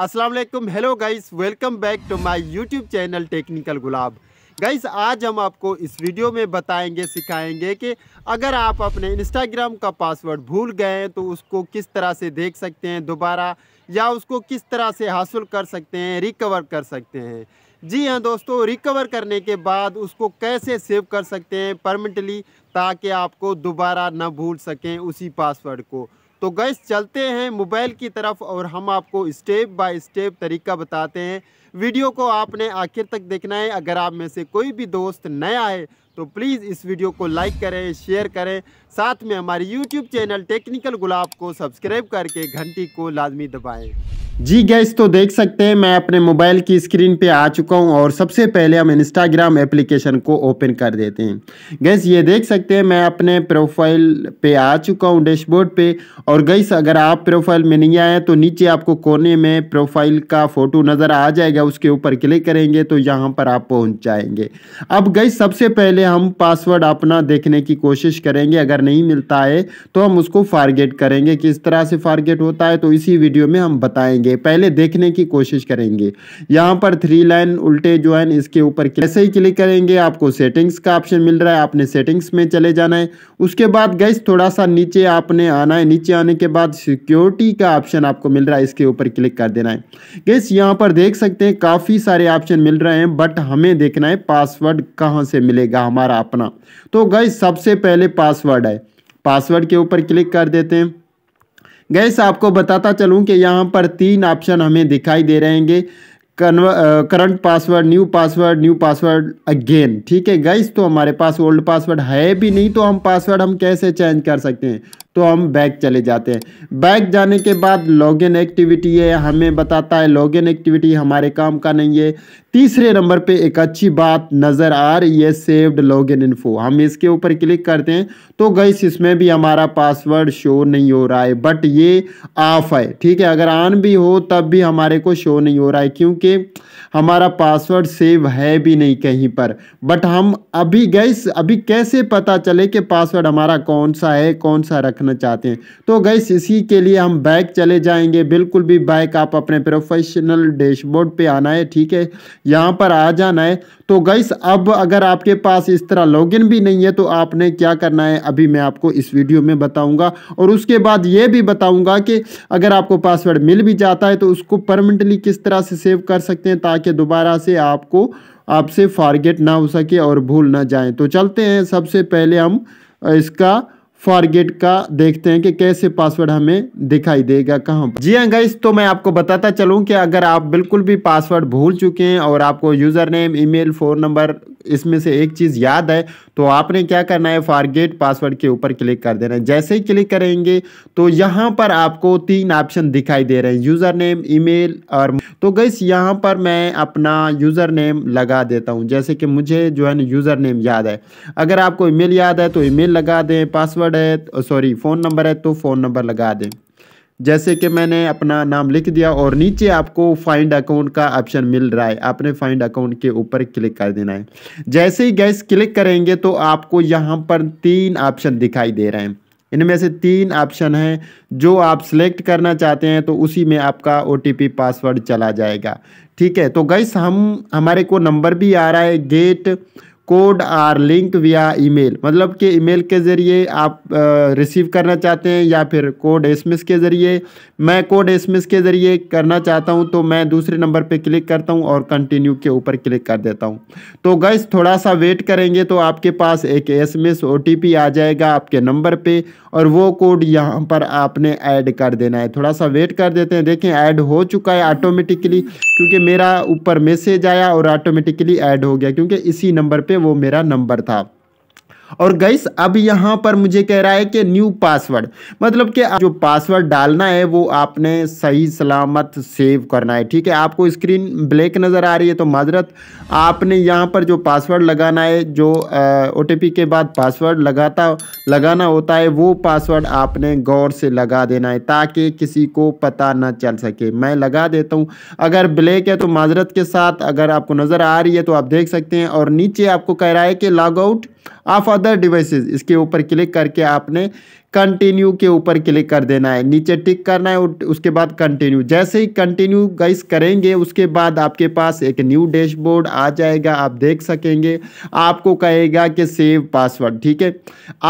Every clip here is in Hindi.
Aslam hello guys welcome back to my YouTube channel technical Gulab guys आज हम आपको इस वीडियो में बताएंगे सिखाएंगे कि अगर आप अपने इंस्टाग्राम का पासवर्ड भूल गए हैं तो उसको किस तरह से देख सकते हैं दोबारा या उसको किस तरह से हासिल कर सकते हैं रिकवर कर सकते हैं जी हाँ दोस्तों रिकवर करने के बाद उसको कैसे सेव कर सकते हैं परमानेंटली ताकि आपको दोबारा ना भूल सकें उसी पासवर्ड को तो गैस चलते हैं मोबाइल की तरफ और हम आपको स्टेप बाय स्टेप तरीका बताते हैं वीडियो को आपने आखिर तक देखना है अगर आप में से कोई भी दोस्त नया है तो प्लीज़ इस वीडियो को लाइक करें शेयर करें साथ में हमारे यूट्यूब चैनल टेक्निकल गुलाब को सब्सक्राइब करके घंटी को लाजमी दबाएँ जी गैस तो देख सकते हैं मैं अपने मोबाइल की स्क्रीन पे आ चुका हूँ और सबसे पहले हम इंस्टाग्राम एप्लीकेशन को ओपन कर देते हैं गैस ये देख सकते हैं मैं अपने प्रोफाइल पे आ चुका हूँ डैशबोर्ड पे और गैस अगर आप प्रोफाइल में नहीं आए तो नीचे आपको कोने में प्रोफाइल का फ़ोटो नज़र आ जाएगा उसके ऊपर क्लिक करेंगे तो यहाँ पर आप पहुँच जाएंगे अब गैस सबसे पहले हम पासवर्ड अपना देखने की कोशिश करेंगे अगर नहीं मिलता है तो हम उसको फारगेट करेंगे किस तरह से फारगेट होता है तो इसी वीडियो में हम बताएँगे करेंगे पहले देखने की कोशिश करेंगे यहाँ पर थ्री लाइन उल्टे जो है इसके ऊपर कैसे ही क्लिक करेंगे आपको सेटिंग्स का ऑप्शन मिल रहा है आपने सेटिंग्स में चले जाना है उसके बाद गैस थोड़ा सा नीचे आपने आना है नीचे आने के बाद सिक्योरिटी का ऑप्शन आपको मिल रहा है इसके ऊपर क्लिक कर देना है गैस यहाँ पर देख सकते हैं काफ़ी सारे ऑप्शन मिल रहे हैं बट हमें देखना है पासवर्ड कहाँ से मिलेगा हमारा अपना तो गैस सबसे पहले पासवर्ड है पासवर्ड के ऊपर क्लिक कर देते हैं गैस आपको बताता चलूँ कि यहाँ पर तीन ऑप्शन हमें दिखाई दे रहेंगे current password new password new password again ठीक है गैस तो हमारे पास ओल्ड पासवर्ड है भी नहीं तो हम पासवर्ड हम कैसे चेंज कर सकते हैं तो हम बैक चले जाते हैं बैक जाने के बाद लॉगिन एक्टिविटी है हमें बताता है लॉगिन एक्टिविटी हमारे काम का नहीं है तीसरे नंबर पे एक अच्छी बात नज़र आ रही है सेव्ड लॉगिन इन्फो हम इसके ऊपर क्लिक करते हैं तो गैस इसमें भी हमारा पासवर्ड शो नहीं हो रहा है बट ये ऑफ है ठीक है अगर ऑन भी हो तब भी हमारे को शो नहीं हो रहा है क्योंकि हमारा पासवर्ड सेव है भी नहीं कहीं पर बट हम अभी गैस अभी कैसे पता चले कि पासवर्ड हमारा कौन सा है कौन सा रख रखना चाहते हैं तो गैस इसी के लिए हम बैक चले जाएंगे बिल्कुल भी बैक आप अपने प्रोफेशनल डैशबोर्ड पे आना है ठीक है यहाँ पर आ जाना है तो गैस अब अगर आपके पास इस तरह लॉगिन भी नहीं है तो आपने क्या करना है अभी मैं आपको इस वीडियो में बताऊँगा और उसके बाद ये भी बताऊँगा कि अगर आपको पासवर्ड मिल भी जाता है तो उसको परमानेंटली किस तरह से सेव कर सकते हैं ताकि दोबारा से आपको आपसे फारगेट ना हो सके और भूल ना जाए तो चलते हैं सबसे पहले हम इसका फॉरगेट का देखते हैं कि कैसे पासवर्ड हमें दिखाई देगा कहाँ जी हाँ गाइस तो मैं आपको बताता चलूँ कि अगर आप बिल्कुल भी पासवर्ड भूल चुके हैं और आपको user name email phone number इसमें से एक चीज़ याद है तो आपने क्या करना है फारगेट पासवर्ड के ऊपर क्लिक कर देना है जैसे ही क्लिक करेंगे तो यहाँ पर आपको तीन ऑप्शन दिखाई दे रहे हैं यूज़र नेम ईमेल और तो गैस यहाँ पर मैं अपना यूज़र नेम लगा देता हूँ जैसे कि मुझे जो है ना यूज़र नेम याद है अगर आपको मेल याद है तो मेल लगा दें पासवर्ड है सॉरी फ़ोन नंबर है तो फ़ोन तो नंबर लगा दें जैसे कि मैंने अपना नाम लिख दिया और नीचे आपको फाइंड अकाउंट का ऑप्शन मिल रहा है आपने फाइंड अकाउंट के ऊपर क्लिक कर देना है जैसे ही गैस क्लिक करेंगे तो आपको यहाँ पर तीन ऑप्शन दिखाई दे रहे हैं इनमें से तीन ऑप्शन हैं जो आप सिलेक्ट करना चाहते हैं तो उसी में आपका ओ पासवर्ड चला जाएगा ठीक है तो गैस हम हमारे को नंबर भी आ रहा है get code or link via email मतलब कि ईमेल के ज़रिए आप रिसीव करना चाहते हैं या फिर कोड एस के ज़रिए मैं कोड एस के ज़रिए करना चाहता हूं तो मैं दूसरे नंबर पे क्लिक करता हूं और कंटिन्यू के ऊपर क्लिक कर देता हूं तो गैस थोड़ा सा वेट करेंगे तो आपके पास एक एस एम आ जाएगा आपके नंबर पर और वो कोड यहाँ पर आपने ऐड कर देना है थोड़ा सा वेट कर देते हैं देखें ऐड हो चुका है ऑटोमेटिकली क्योंकि मेरा ऊपर मैसेज आया और ऑटोमेटिकली ऐड हो गया क्योंकि इसी नंबर पर वो मेरा नंबर था और गईस अब यहाँ पर मुझे कह रहा है कि न्यू पासवर्ड मतलब कि जो पासवर्ड डालना है वो आपने सही सलामत सेव करना है ठीक है आपको स्क्रीन ब्लैक नज़र आ रही है तो माजरत आपने यहाँ पर जो पासवर्ड लगाना है जो ओ के बाद पासवर्ड लगाता लगाना होता है वो पासवर्ड आपने गौर से लगा देना है ताकि किसी को पता ना चल सके मैं लगा देता हूँ अगर ब्लैक है तो माजरत के साथ अगर आपको नज़र आ रही है तो आप देख सकते हैं और नीचे आपको कह रहा है कि log out of other devices इसके ऊपर क्लिक करके आपने कंटिन्यू के ऊपर क्लिक कर देना है नीचे टिक करना है और उसके बाद कंटिन्यू जैसे ही कंटिन्यू गाइस करेंगे उसके बाद आपके पास एक न्यू डैशबोर्ड आ जाएगा आप देख सकेंगे आपको कहेगा कि सेव पासवर्ड ठीक है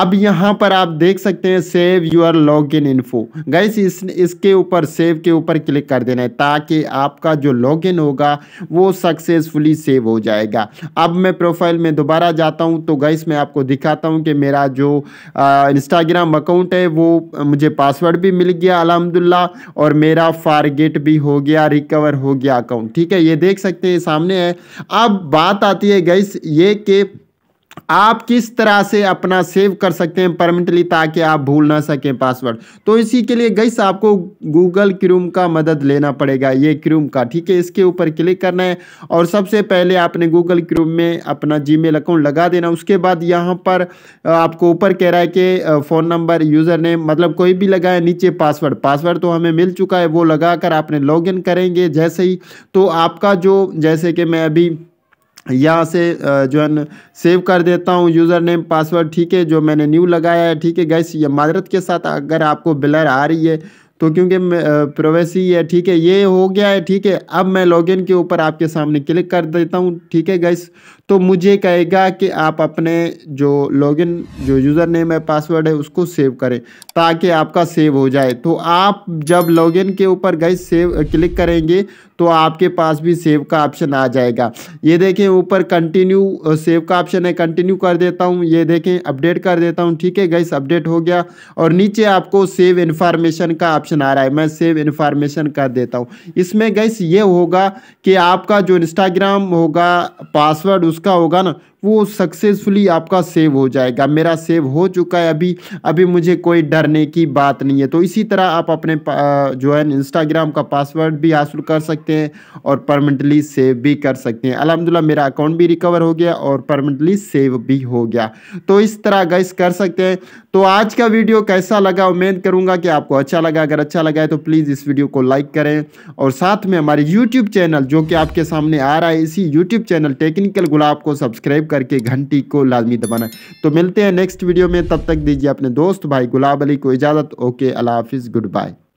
अब यहाँ पर आप देख सकते हैं save your login info guys इस इसके ऊपर सेव के ऊपर क्लिक कर देना है ताकि आपका जो लॉग इन होगा वो सक्सेसफुली सेव हो जाएगा अब मैं प्रोफाइल में दोबारा जाता हूँ तो गाइस मैं आपको दिखाता हूँ कि मेरा जो इंस्टाग्राम अकाउंट है वो मुझे पासवर्ड भी मिल गया अलहमदिल्ला और मेरा फारगेट भी हो गया रिकवर हो गया अकाउंट ठीक है ये देख सकते हैं सामने है अब बात आती है गैस ये कि आप किस तरह से अपना सेव कर सकते हैं परमानेंटली ताकि आप भूल ना सकें पासवर्ड तो इसी के लिए गैस आपको गूगल क्रूम का मदद लेना पड़ेगा ये क्रूम का ठीक है इसके ऊपर क्लिक करना है और सबसे पहले आपने गूगल क्रूम में अपना मेल अकाउंट लगा देना उसके बाद यहाँ पर आपको ऊपर कह रहा है कि फ़ोन नंबर यूज़र नेम मतलब कोई भी लगाए नीचे पासवर्ड पासवर्ड तो हमें मिल चुका है वो लगा कर आपने इन करेंगे जैसे ही तो आपका जो जैसे कि मैं अभी यहाँ से जो है सेव कर देता हूँ यूज़र नेम पासवर्ड ठीक है जो मैंने न्यू लगाया है ठीक है गैस ये माजरत के साथ अगर आपको बिलर आ रही है तो क्योंकि प्रोवेसी है ठीक है ये हो गया है ठीक है अब मैं लॉगिन के ऊपर आपके सामने क्लिक कर देता हूँ ठीक है गैस तो मुझे कहेगा कि आप अपने जो लॉगिन जो यूज़र नेम है पासवर्ड है उसको सेव करें ताकि आपका सेव हो जाए तो आप जब लॉगिन के ऊपर गैस सेव क्लिक करेंगे तो आपके पास भी सेव का ऑप्शन आ जाएगा ये देखें ऊपर कंटिन्यू सेव का ऑप्शन है कंटिन्यू कर देता हूँ ये देखें अपडेट कर देता हूँ ठीक है गैस अपडेट हो गया और नीचे आपको सेव इन्फॉर्मेशन का ऑप्शन आ रहा है मैं सेव इन्फॉर्मेशन कर देता हूँ इसमें गैस ये होगा कि आपका जो इंस्टाग्राम होगा पासवर्ड उसका होगा ना वो सक्सेसफुली आपका सेव हो जाएगा मेरा सेव हो चुका है अभी अभी मुझे कोई डरने की बात नहीं है तो इसी तरह आप अपने जो है इंस्टाग्राम का पासवर्ड भी हासिल कर सकते हैं और परमानेंटली सेव भी कर सकते हैं अलहमदिल्ला मेरा अकाउंट भी रिकवर हो गया और परमानेंटली सेव भी हो गया तो इस तरह गैस कर सकते हैं तो आज का वीडियो कैसा लगा उम्मीद करूँगा कि आपको अच्छा लगा अगर अच्छा लगा है तो प्लीज़ इस वीडियो को लाइक करें और साथ में हमारे यूट्यूब चैनल जो कि आपके सामने आ रहा है इसी यूट्यूब चैनल टेक्निकल गुलाब को सब्सक्राइब करके घंटी को लाजमी दबाना तो मिलते हैं नेक्स्ट वीडियो में तब तक दीजिए अपने दोस्त भाई गुलाब अली को इजाज़त ओके अला हाफिज़ गुड बाय